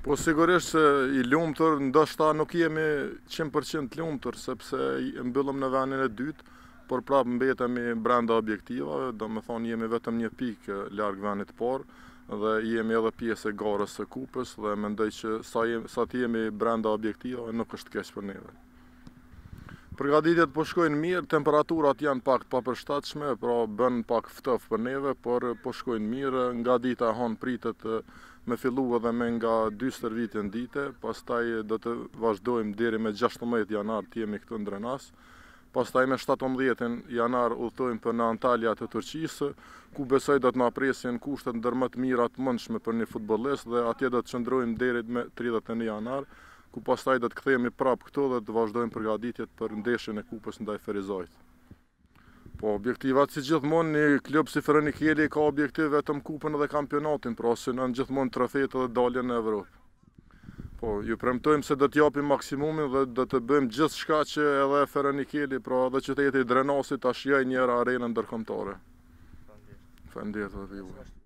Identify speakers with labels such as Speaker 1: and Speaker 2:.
Speaker 1: Po sigurisht se i lumëtër, ndoshta nuk jemi 100% lumëtër, sepse i mbëllëm në venin e dytë, por prapë mbetemi brenda objektivave, do më thonë jemi vetëm një pikë largë venit parë, dhe jemi edhe pjesë e garës e kupës, dhe mendoj që sa, të sa ti jemi brenda objektivave nuk është keshë për neve. Përgaditjet po shkojnë mirë, temperaturat janë pak pa përshtatshme, pra bën pak ftof për neve, por po shkojnë mirë, nga dita hon pritet me fillu edhe me nga 2 stërvitin dite, pas taj do të vazhdojmë deri me 16 janar të jemi këtu në drenas, pas taj me 17 janar ullëtojmë për në Antalja të Turqisë, ku besoj do të në apresin kushtet në dërmët mirat mëndshme për një futbolist dhe atje do të qëndrojmë deri me 31 janar, ku pastaj do të kthehemi prapë këtu dhe të vazhdojmë përgatitjet për ndeshjen e kupës ndaj Ferizajt. Po objektivat si gjithmonë një klub si Fronikeli ka objektiv vetëm kupën dhe kampionatin, pra si në gjithmonë trofeet dhe daljen në Evropë. Po ju premtojmë se do të japim maksimumin dhe do të bëjmë gjithçka që edhe Fronikeli, pra edhe qyteti Drenosi tash jo një arenë ndërkombëtare. Faleminderit. Faleminderit.